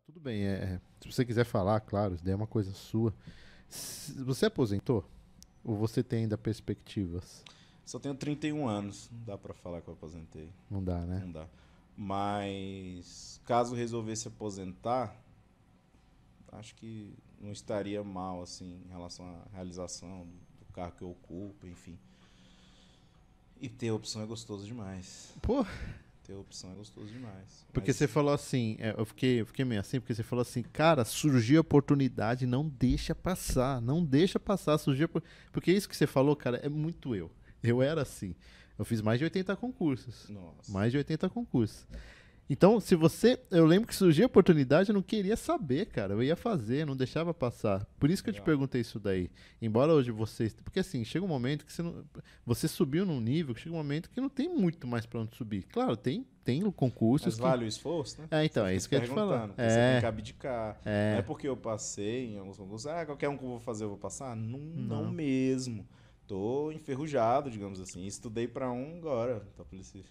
tudo bem. É, é, se você quiser falar, claro, isso daí é uma coisa sua. Você aposentou? Ou você tem ainda perspectivas? Só tenho 31 anos. Não dá para falar que eu aposentei. Não dá, né? Não dá. Mas caso resolvesse aposentar, acho que não estaria mal assim em relação à realização do carro que eu ocupo, enfim. E ter opção é gostoso demais. Pô, ter opção é gostoso demais. Porque mas... você falou assim, é, eu fiquei, eu fiquei meio assim, porque você falou assim, cara, surgiu a oportunidade, não deixa passar, não deixa passar, surgiu Porque isso que você falou, cara, é muito eu. Eu era assim. Eu fiz mais de 80 concursos. Nossa. Mais de 80 concursos. É. Então, se você. Eu lembro que surgiu a oportunidade, eu não queria saber, cara. Eu ia fazer, não deixava passar. Por isso que eu te perguntei isso daí. Embora hoje vocês. Porque assim, chega um momento que você não. Você subiu num nível chega um momento que não tem muito mais pra onde subir. Claro, tem, tem concursos. Mas que... vale o esforço, né? É, então, é isso que eu ia te falar. É. Você tem abdicar. É. Não é porque eu passei em alguns concursos. Ah, qualquer um que eu vou fazer, eu vou passar? Não, não. não mesmo. Tô enferrujado, digamos assim. Estudei pra um agora, tá, policial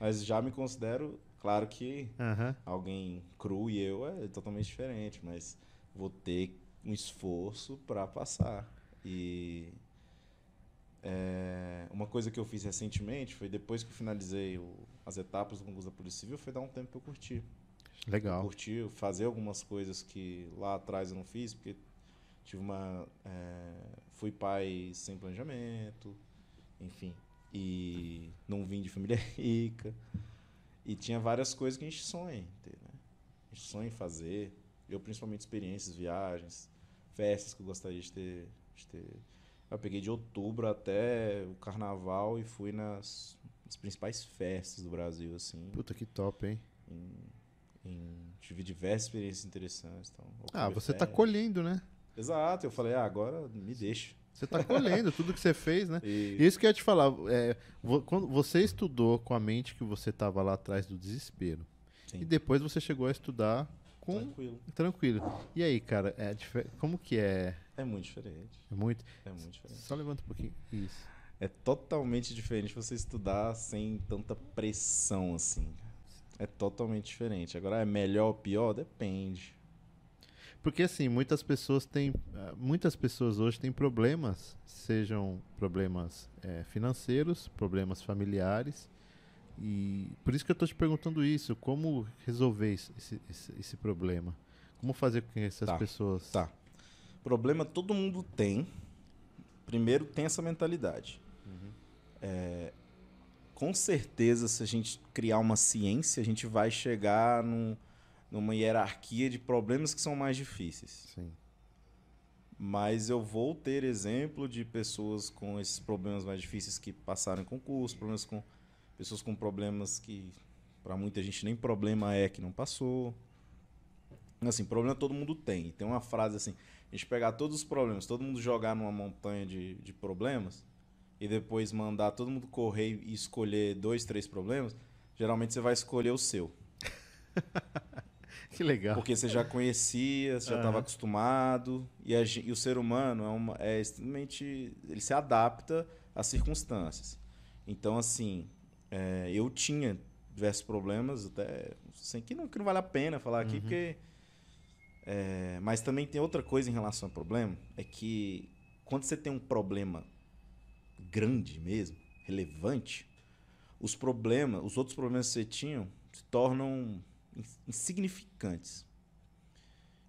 Mas já me considero Claro que uhum. alguém cru e eu é totalmente diferente, mas vou ter um esforço para passar. E é, uma coisa que eu fiz recentemente foi depois que eu finalizei o, as etapas do concurso da Polícia Civil, foi dar um tempo para eu curtir. Legal. Eu fazer algumas coisas que lá atrás eu não fiz, porque tive uma. É, fui pai sem planejamento, enfim. E não vim de família rica. E tinha várias coisas que a gente sonha em ter, né? A gente sonha em fazer. Eu, principalmente, experiências, viagens, festas que eu gostaria de ter. De ter. Eu peguei de outubro até o carnaval e fui nas, nas principais festas do Brasil, assim. Puta que top, hein? Em, em, tive diversas experiências interessantes. Então, ah, você férias. tá colhendo, né? Exato, eu falei, ah, agora me deixa. Você tá colhendo tudo que você fez, né? Isso que eu ia te falar. É, quando você estudou com a mente que você tava lá atrás do desespero. Sim. E depois você chegou a estudar com... Tranquilo. Tranquilo. E aí, cara, é difer... como que é? É muito diferente. É muito? É muito diferente. Só levanta um pouquinho. Isso. É totalmente diferente você estudar sem tanta pressão, assim. É totalmente diferente. Agora, é melhor ou pior? Depende. Porque assim, muitas pessoas têm. Eh, muitas pessoas hoje têm problemas, sejam problemas é, financeiros, problemas familiares. E por isso que eu estou te perguntando isso, como resolver esse, esse, esse problema? Como fazer com que essas tá, pessoas. Tá. Problema todo mundo tem. Primeiro tem essa mentalidade. Uhum. É, com certeza, se a gente criar uma ciência, a gente vai chegar num numa hierarquia de problemas que são mais difíceis. Sim. Mas eu vou ter exemplo de pessoas com esses problemas mais difíceis que passaram em concurso, problemas com pessoas com problemas que para muita gente nem problema é que não passou. Assim, problema todo mundo tem. Tem uma frase assim, a gente pegar todos os problemas, todo mundo jogar numa montanha de, de problemas e depois mandar todo mundo correr e escolher dois, três problemas, geralmente você vai escolher o seu. Que legal. Porque você já conhecia, você já estava acostumado. E, a, e, o ser humano é, uma, é extremamente. Ele se adapta às circunstâncias. Então, assim, é, eu tinha diversos problemas, até. Assim, que, não, que não vale a pena falar aqui, uhum. porque. É, mas também tem outra coisa em relação ao problema: é que quando você tem um problema grande mesmo, relevante, os problemas, os outros problemas que você tinha se tornam insignificantes.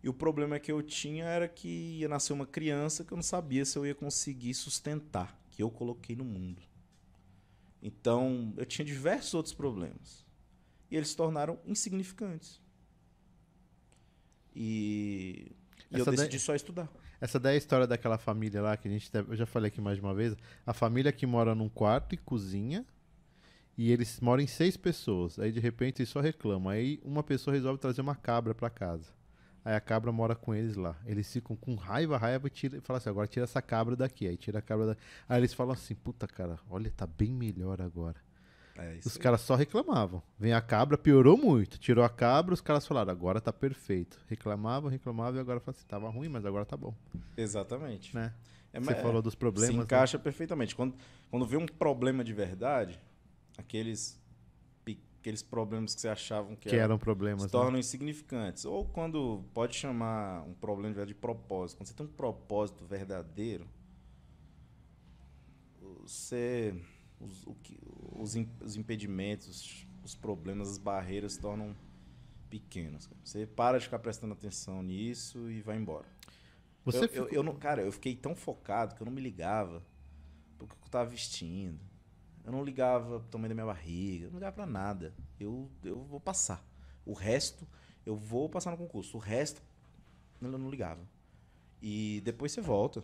E o problema que eu tinha era que ia nascer uma criança que eu não sabia se eu ia conseguir sustentar, que eu coloquei no mundo. Então, eu tinha diversos outros problemas. E eles se tornaram insignificantes. E, e eu decidi daí, só estudar. Essa daí é a história daquela família lá que a gente. Eu já falei aqui mais de uma vez. A família que mora num quarto e cozinha e eles moram em seis pessoas. Aí de repente eles só reclamam. Aí uma pessoa resolve trazer uma cabra para casa. Aí a cabra mora com eles lá. Eles ficam com raiva, raiva e tira, fala assim: agora tira essa cabra daqui. Aí tira a cabra Aí eles falam assim: puta cara, olha, tá bem melhor agora. É os caras só reclamavam. Vem a cabra, piorou muito. Tirou a cabra, os caras falaram, agora tá perfeito. Reclamavam, reclamavam e agora falam assim, tava ruim, mas agora tá bom. Exatamente. Né? É, Você é, falou dos problemas. Se né? encaixa né? perfeitamente. Quando, quando vê um problema de verdade, aqueles aqueles problemas que você achavam que, que eram, eram, problemas se né? tornam né? insignificantes ou quando pode chamar um problema de, propósito quando você tem um propósito verdadeiro você os, o que, os, os impedimentos os, problemas as barreiras se tornam pequenos cara. você para de ficar prestando atenção nisso e vai embora você eu, ficou... eu, eu não cara eu fiquei tão focado que eu não me ligava porque eu estava vestindo eu não ligava pro tamanho da minha barriga, eu não ligava pra nada. Eu, eu vou passar. O resto, eu vou passar no concurso. O resto, eu não ligava. E depois você volta.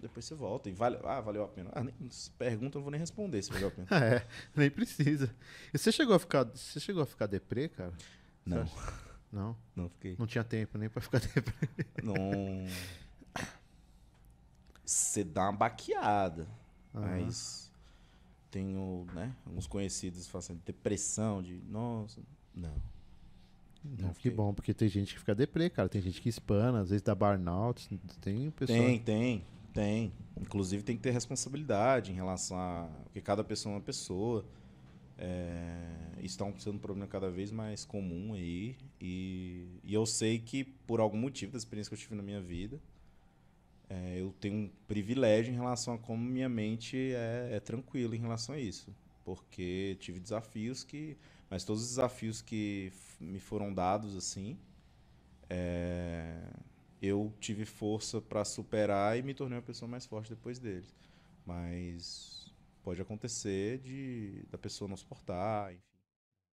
Depois você volta. E vale, ah, valeu a pena. Ah, nem, se pergunta, eu não vou nem responder se valeu a pena. é, nem precisa. E você chegou a ficar, você chegou a ficar deprê, cara? Não. Não? Não fiquei. Não tinha tempo nem pra ficar deprê. Não. Você dá uma baqueada. Uhum. Mas tenho, né, alguns conhecidos fazendo assim, depressão, de nossa, não. Não, que bom, porque tem gente que fica deprê, cara. Tem gente que espana, às vezes dá burnout. Tem pessoa... Tem, tem, tem. Inclusive tem que ter responsabilidade em relação a. Porque cada pessoa é uma pessoa. É... Isso tá sendo um problema cada vez mais comum aí. E... e eu sei que por algum motivo, da experiência que eu tive na minha vida, é, eu tenho um privilégio em relação a como minha mente é, é tranquila em relação a isso, porque tive desafios que, mas todos os desafios que me foram dados assim, é, eu tive força para superar e me tornei uma pessoa mais forte depois deles. Mas pode acontecer de da pessoa não suportar. Enfim.